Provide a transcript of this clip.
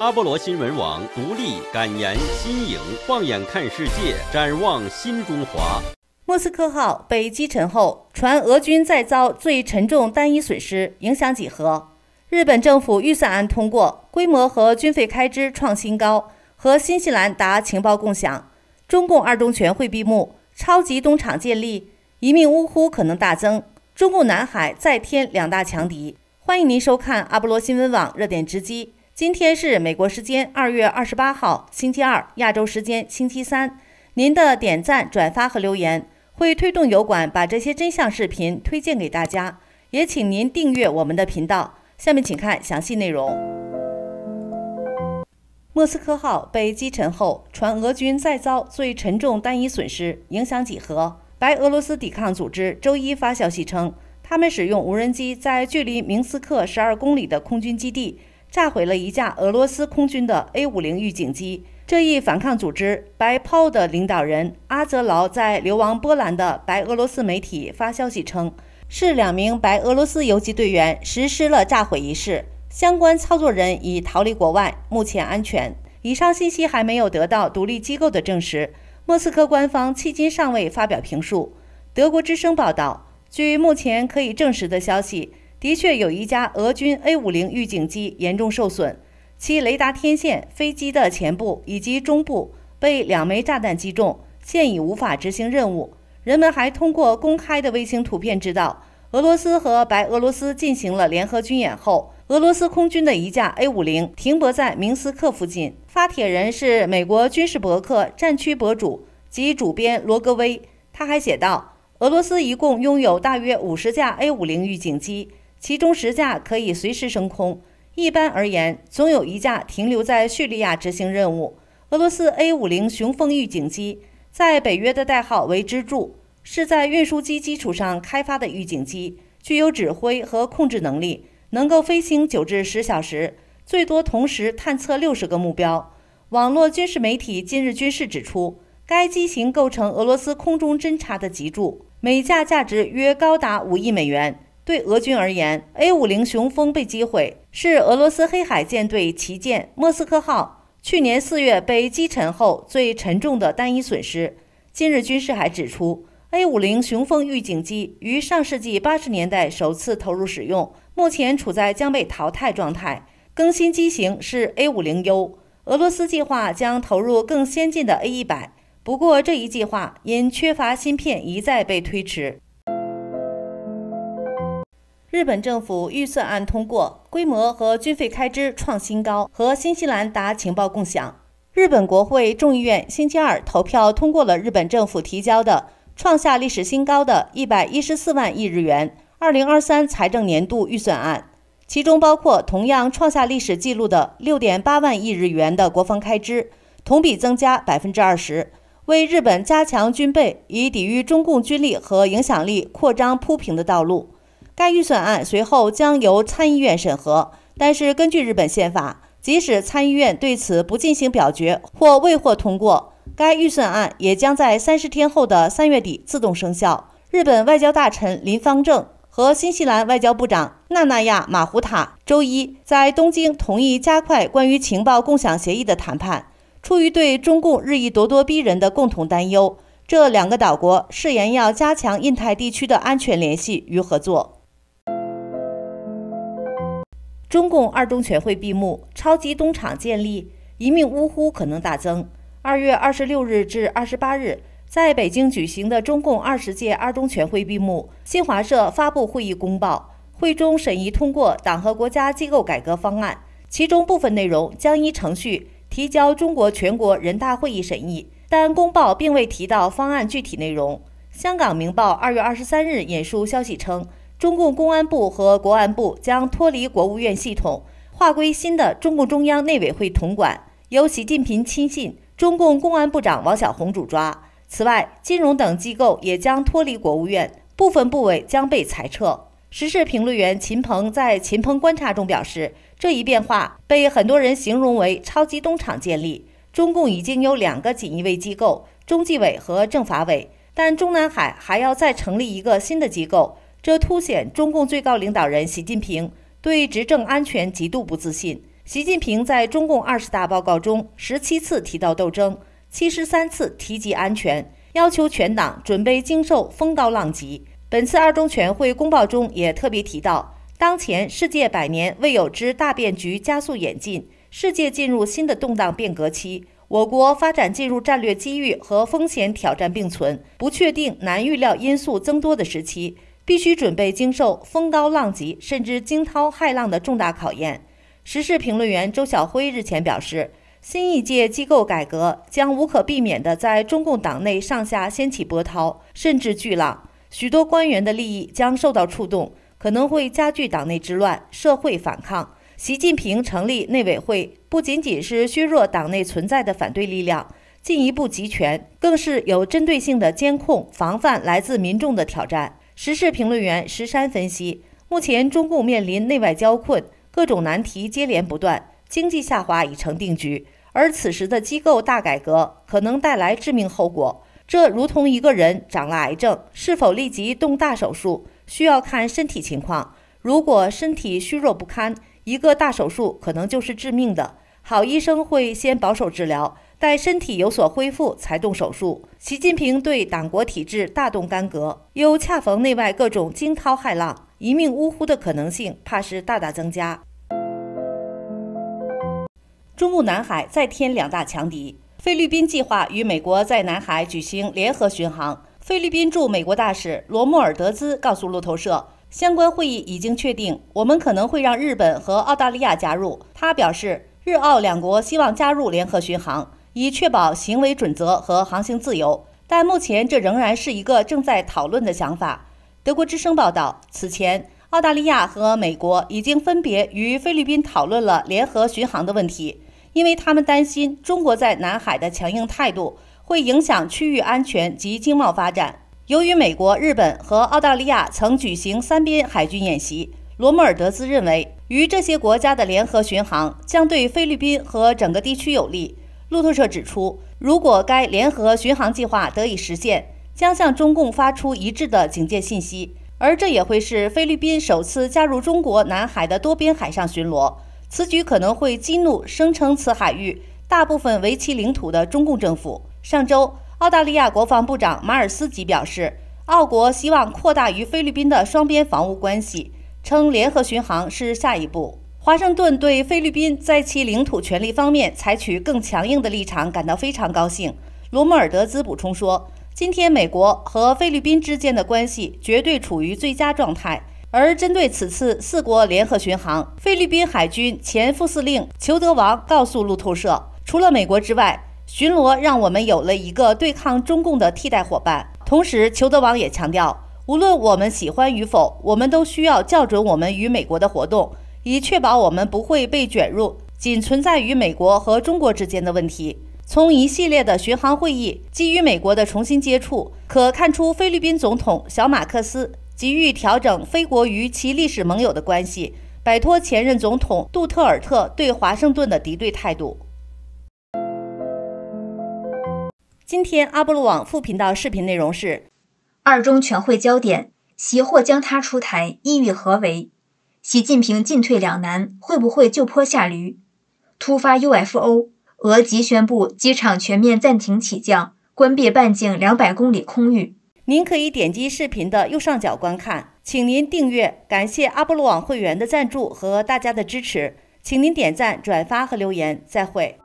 阿波罗新闻网，独立敢言，新颖，放眼看世界，展望新中华。莫斯科号被击沉后，传俄军再遭最沉重单一损失，影响几何？日本政府预算案通过，规模和军费开支创新高。和新西兰达情报共享。中共二中全会闭幕，超级东厂建立，一命呜呼可能大增。中共南海再添两大强敌。欢迎您收看阿波罗新闻网热点直击。今天是美国时间二月二十八号星期二，亚洲时间星期三。您的点赞、转发和留言会推动油管把这些真相视频推荐给大家，也请您订阅我们的频道。下面请看详细内容。莫斯科号被击沉后，传俄军再遭最沉重单一损失，影响几何？白俄罗斯抵抗组织周一发消息称，他们使用无人机在距离明斯克十二公里的空军基地。炸毁了一架俄罗斯空军的 A 五零预警机。这一反抗组织白抛的领导人阿泽劳在流亡波兰的白俄罗斯媒体发消息称，是两名白俄罗斯游击队员实施了炸毁仪式，相关操作人已逃离国外，目前安全。以上信息还没有得到独立机构的证实。莫斯科官方迄今尚未发表评述。德国之声报道，据目前可以证实的消息。的确有一架俄军 A 五零预警机严重受损，其雷达天线、飞机的前部以及中部被两枚炸弹击中，现已无法执行任务。人们还通过公开的卫星图片知道，俄罗斯和白俄罗斯进行了联合军演后，俄罗斯空军的一架 A 五零停泊在明斯克附近。发帖人是美国军事博客战区博主及主编罗格威，他还写道：“俄罗斯一共拥有大约五十架 A 五零预警机。”其中十架可以随时升空，一般而言，总有一架停留在叙利亚执行任务。俄罗斯 A 五零雄风预警机在北约的代号为支柱，是在运输机基础上开发的预警机，具有指挥和控制能力，能够飞行九至十小时，最多同时探测六十个目标。网络军事媒体《今日军事》指出，该机型构成俄罗斯空中侦察的脊柱，每架价值约高达五亿美元。对俄军而言，A-50 雄风被击毁是俄罗斯黑海舰队旗舰“莫斯科号”去年四月被击沉后最沉重的单一损失。今日，军事还指出，A-50 雄风预警机于上世纪八十年代首次投入使用，目前处在将被淘汰状态。更新机型是 A-50U，俄罗斯计划将投入更先进的 A-100，不过这一计划因缺乏芯片一再被推迟。日本政府预算案通过，规模和军费开支创新高。和新西兰达情报共享。日本国会众议院星期二投票通过了日本政府提交的创下历史新高的一百一十四万亿日元二零二三财政年度预算案，其中包括同样创下历史记录的六点八万亿日元的国防开支，同比增加百分之二十，为日本加强军备以抵御中共军力和影响力扩张铺平的道路。该预算案随后将由参议院审核，但是根据日本宪法，即使参议院对此不进行表决或未获通过，该预算案也将在三十天后的三月底自动生效。日本外交大臣林方正和新西兰外交部长纳纳亚马胡塔周一在东京同意加快关于情报共享协议的谈判。出于对中共日益咄咄逼人的共同担忧，这两个岛国誓言要加强印太地区的安全联系与合作。中共二中全会闭幕，超级东厂建立，一命呜呼可能大增。二月二十六日至二十八日在北京举行的中共二十届二中全会闭幕，新华社发布会议公报，会中审议通过党和国家机构改革方案，其中部分内容将依程序提交中国全国人大会议审议，但公报并未提到方案具体内容。香港明报二月二十三日引述消息称。中共公安部和国安部将脱离国务院系统，划归新的中共中央内委会统管，由习近平亲信中共公安部长王小红主抓。此外，金融等机构也将脱离国务院，部分部委将被裁撤。时事评论员秦鹏在《秦鹏观察》中表示，这一变化被很多人形容为“超级东厂”建立。中共已经有两个锦衣卫机构——中纪委和政法委，但中南海还要再成立一个新的机构。这凸显中共最高领导人习近平对执政安全极度不自信。习近平在中共二十大报告中十七次提到斗争，七十三次提及安全，要求全党准备经受风高浪急。本次二中全会公报中也特别提到，当前世界百年未有之大变局加速演进，世界进入新的动荡变革期，我国发展进入战略机遇和风险挑战并存、不确定难预料因素增多的时期。必须准备经受风高浪急，甚至惊涛骇浪的重大考验。时事评论员周晓辉日前表示，新一届机构改革将无可避免地在中共党内上下掀起波涛，甚至巨浪。许多官员的利益将受到触动，可能会加剧党内之乱、社会反抗。习近平成立内委会，不仅仅是削弱党内存在的反对力量，进一步集权，更是有针对性地监控、防范来自民众的挑战。时事评论员石山分析，目前中共面临内外交困，各种难题接连不断，经济下滑已成定局。而此时的机构大改革可能带来致命后果。这如同一个人长了癌症，是否立即动大手术，需要看身体情况。如果身体虚弱不堪，一个大手术可能就是致命的。好医生会先保守治疗。待身体有所恢复才动手术。习近平对党国体制大动干戈，又恰逢内外各种惊涛骇浪，一命呜呼的可能性怕是大大增加。中部南海再添两大强敌，菲律宾计划与美国在南海举行联合巡航。菲律宾驻美国大使罗莫尔德兹告诉路透社，相关会议已经确定，我们可能会让日本和澳大利亚加入。他表示，日澳两国希望加入联合巡航。以确保行为准则和航行自由，但目前这仍然是一个正在讨论的想法。德国之声报道，此前澳大利亚和美国已经分别与菲律宾讨论了联合巡航的问题，因为他们担心中国在南海的强硬态度会影响区域安全及经贸发展。由于美国、日本和澳大利亚曾举行三边海军演习，罗莫尔德兹认为，与这些国家的联合巡航将对菲律宾和整个地区有利。路透社指出，如果该联合巡航计划得以实现，将向中共发出一致的警戒信息，而这也会是菲律宾首次加入中国南海的多边海上巡逻。此举可能会激怒声称此海域大部分为其领土的中共政府。上周，澳大利亚国防部长马尔斯吉表示，澳国希望扩大与菲律宾的双边防务关系，称联合巡航是下一步。华盛顿对菲律宾在其领土权利方面采取更强硬的立场感到非常高兴。罗莫尔德兹补充说：“今天，美国和菲律宾之间的关系绝对处于最佳状态。”而针对此次四国联合巡航，菲律宾海军前副司令裘德王告诉路透社：“除了美国之外，巡逻让我们有了一个对抗中共的替代伙伴。”同时，裘德王也强调：“无论我们喜欢与否，我们都需要校准我们与美国的活动。”以确保我们不会被卷入仅存在于美国和中国之间的问题。从一系列的巡航会议、基于美国的重新接触，可看出菲律宾总统小马克思急于调整菲国与其历史盟友的关系，摆脱前任总统杜特尔特对华盛顿的敌对态度。今天，阿波罗网副频道视频内容是：二中全会焦点，习或将他出台，意欲何为？习近平进退两难，会不会就坡下驴？突发 UFO，俄即宣布机场全面暂停起降，关闭半径两百公里空域。您可以点击视频的右上角观看，请您订阅。感谢阿波罗网会员的赞助和大家的支持，请您点赞、转发和留言。再会。